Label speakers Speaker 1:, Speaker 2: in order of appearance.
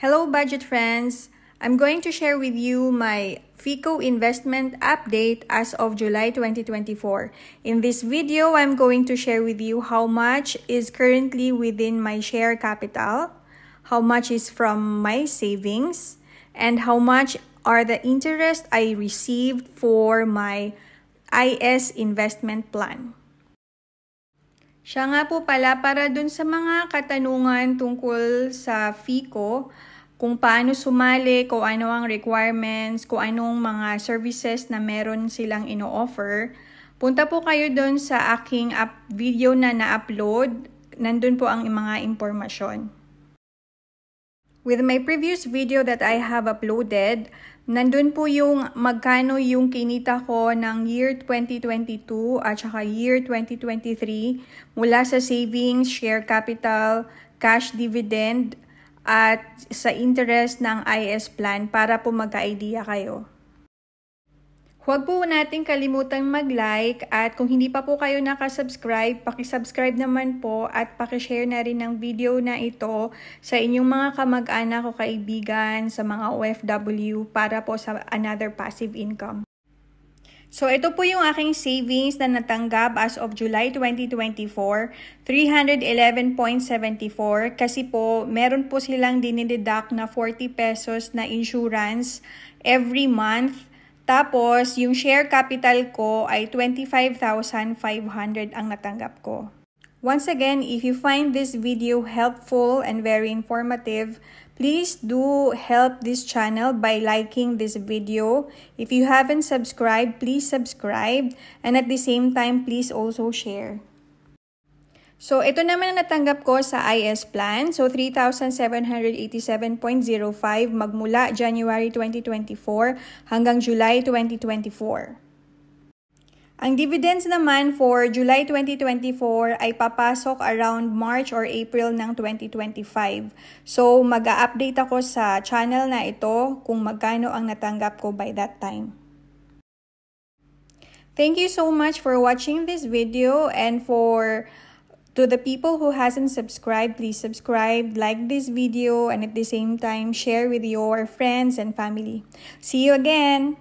Speaker 1: Hello, budget friends. I'm going to share with you my FICO investment update as of July 2024. In this video, I'm going to share with you how much is currently within my share capital, how much is from my savings, and how much are the interest I received for my IS investment plan. Siya nga po pala para dun sa mga katanungan tungkol sa FICO, kung paano sumali, kung ano ang requirements, kung anong mga services na meron silang ino-offer, punta po kayo dun sa aking up video na na-upload. Nandun po ang mga impormasyon. With my previous video that I have uploaded, nandun po yung magkano yung kinita ko ng year 2022 at saka year 2023 mula sa savings, share capital, cash dividend at sa interest ng IS plan para po magka-idea kayo. Huwag po nating kalimutang mag-like at kung hindi pa po kayo nakasubscribe, pakisubscribe naman po at pakishare na rin ng video na ito sa inyong mga kamag-anak o kaibigan, sa mga OFW para po sa another passive income. So ito po yung aking savings na natanggap as of July 2024, 311.74 kasi po meron po silang dinideduct na 40 pesos na insurance every month tapos, yung share capital ko ay 25,500 ang natanggap ko. Once again, if you find this video helpful and very informative, please do help this channel by liking this video. If you haven't subscribed, please subscribe. And at the same time, please also share. So, ito naman ang natanggap ko sa IS plan. So, 3,787.05 magmula January 2024 hanggang July 2024. Ang dividends naman for July 2024 ay papasok around March or April ng 2025. So, mag-update a ako sa channel na ito kung magkano ang natanggap ko by that time. Thank you so much for watching this video and for To the people who hasn't subscribed, please subscribe, like this video, and at the same time, share with your friends and family. See you again!